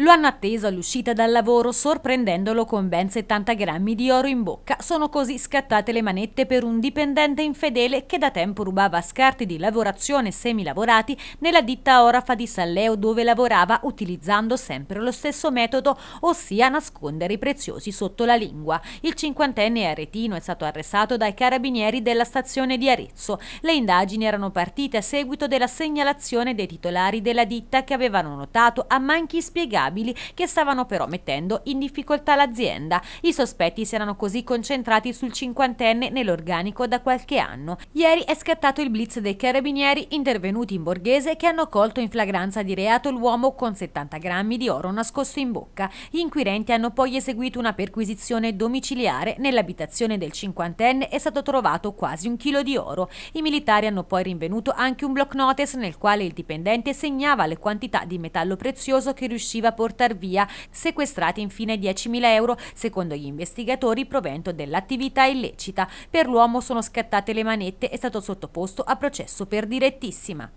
Lo hanno atteso all'uscita dal lavoro sorprendendolo con ben 70 grammi di oro in bocca. Sono così scattate le manette per un dipendente infedele che da tempo rubava scarti di lavorazione semilavorati nella ditta Orafa di San Leo dove lavorava utilizzando sempre lo stesso metodo, ossia nascondere i preziosi sotto la lingua. Il cinquantenne aretino è stato arrestato dai carabinieri della stazione di Arezzo. Le indagini erano partite a seguito della segnalazione dei titolari della ditta che avevano notato a manchi spiegati insindacabili che stavano però mettendo in difficoltà l'azienda. I sospetti si erano così concentrati sul cinquantenne nell'organico da qualche anno. Ieri è scattato il blitz dei carabinieri intervenuti in Borghese che hanno colto in flagranza di reato l'uomo con 70 grammi di oro nascosto in bocca. Gli inquirenti hanno poi eseguito una perquisizione domiciliare. Nell'abitazione del cinquantenne è stato trovato quasi un chilo di oro. I militari hanno poi rinvenuto anche un block notice nel quale il dipendente segnava le quantità di metallo prezioso che riusciva portare via, sequestrati infine 10.000 euro, secondo gli investigatori provento dell'attività illecita. Per l'uomo sono scattate le manette, e è stato sottoposto a processo per direttissima.